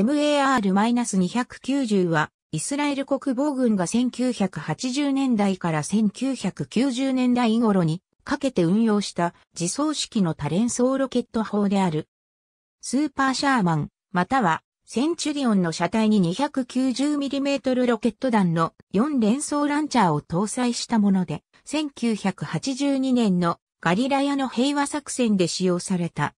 MAR-290 は、イスラエル国防軍が1980年代から1990年代頃にかけて運用した自走式の多連装ロケット砲である。スーパーシャーマン、またはセンチュリオンの車体に 290mm ロケット弾の4連装ランチャーを搭載したもので、1982年のガリラヤの平和作戦で使用された。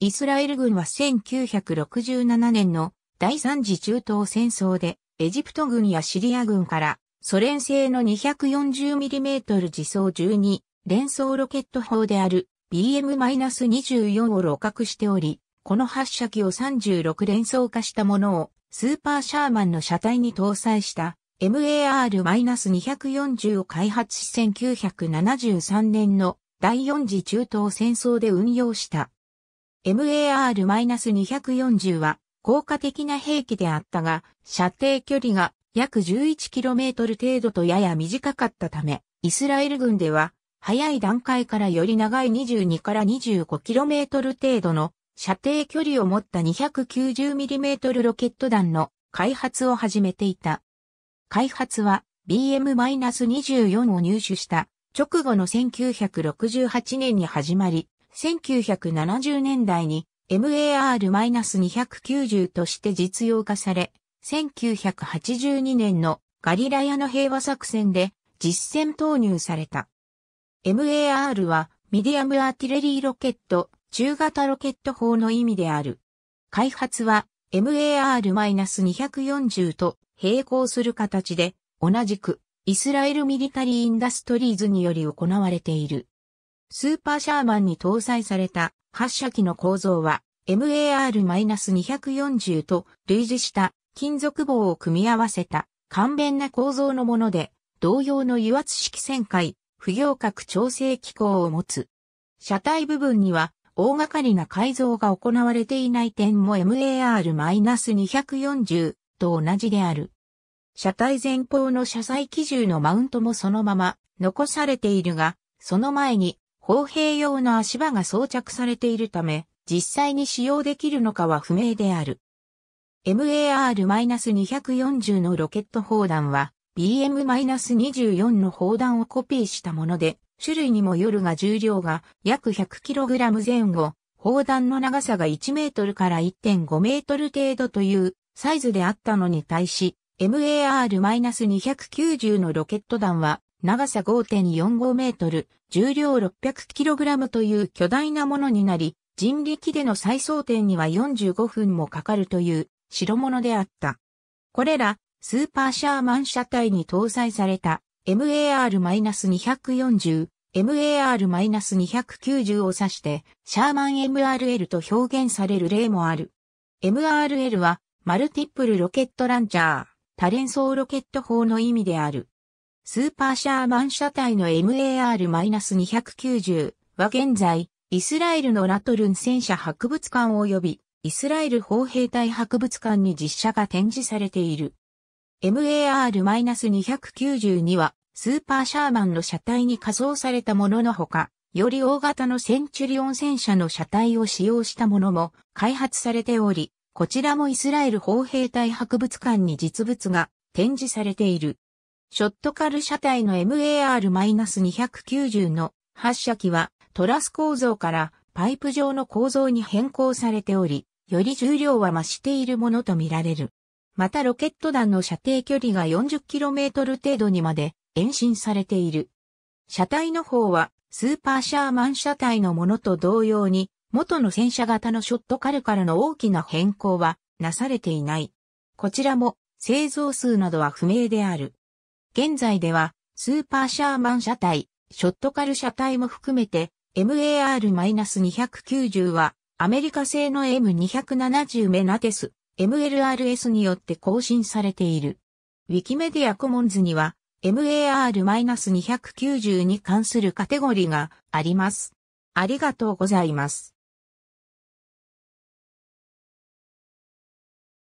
イスラエル軍は1967年の第三次中東戦争でエジプト軍やシリア軍からソ連製の 240mm 自走12連装ロケット砲である BM-24 を露獲しており、この発射機を36連装化したものをスーパーシャーマンの車体に搭載した MAR-240 を開発し1973年の第4次中東戦争で運用した。MAR-240 は効果的な兵器であったが、射程距離が約 11km 程度とやや短かったため、イスラエル軍では、早い段階からより長い22から 25km 程度の射程距離を持った 290mm ロケット弾の開発を始めていた。開発は BM-24 を入手した直後の1968年に始まり、1970年代に MAR-290 として実用化され、1982年のガリラヤの平和作戦で実戦投入された。MAR はミディアムアーティレリーロケット、中型ロケット砲の意味である。開発は MAR-240 と並行する形で、同じくイスラエルミリタリーインダストリーズにより行われている。スーパーシャーマンに搭載された発射機の構造は MAR-240 と類似した金属棒を組み合わせた簡便な構造のもので同様の油圧式旋回、不行角調整機構を持つ。車体部分には大掛かりな改造が行われていない点も MAR-240 と同じである。車体前方の車載機銃のマウントもそのまま残されているが、その前に砲兵用の足場が装着されているため、実際に使用できるのかは不明である。MAR-240 のロケット砲弾は BM-24 の砲弾をコピーしたもので、種類にもよるが重量が約 100kg 前後、砲弾の長さが1メートルから1.5メートル程度というサイズであったのに対し、MAR-290 のロケット弾は長さ5.45メートル、重量6 0 0ラムという巨大なものになり、人力での再装填には45分もかかるという代物であった。これら、スーパーシャーマン車体に搭載された MAR-240、MAR-290 を指して、シャーマン MRL と表現される例もある。MRL は、マルティップルロケットランチャー、多連装ロケット砲の意味である。スーパーシャーマン車体の MAR-290 は現在、イスラエルのラトルン戦車博物館及び、イスラエル砲兵隊博物館に実写が展示されている。m a r 2 9には、スーパーシャーマンの車体に仮装されたもののほか、より大型のセンチュリオン戦車の車体を使用したものも開発されており、こちらもイスラエル砲兵隊博物館に実物が展示されている。ショットカル車体の MAR-290 の発射機はトラス構造からパイプ状の構造に変更されており、より重量は増しているものとみられる。またロケット弾の射程距離が 40km 程度にまで延伸されている。車体の方はスーパーシャーマン車体のものと同様に元の戦車型のショットカルからの大きな変更はなされていない。こちらも製造数などは不明である。現在では、スーパーシャーマン車体、ショットカル車体も含めて、MAR-290 は、アメリカ製の M270 メナテス、MLRS によって更新されている。ウィキメディアコモンズには、MAR-290 に関するカテゴリーがあります。ありがとうございます。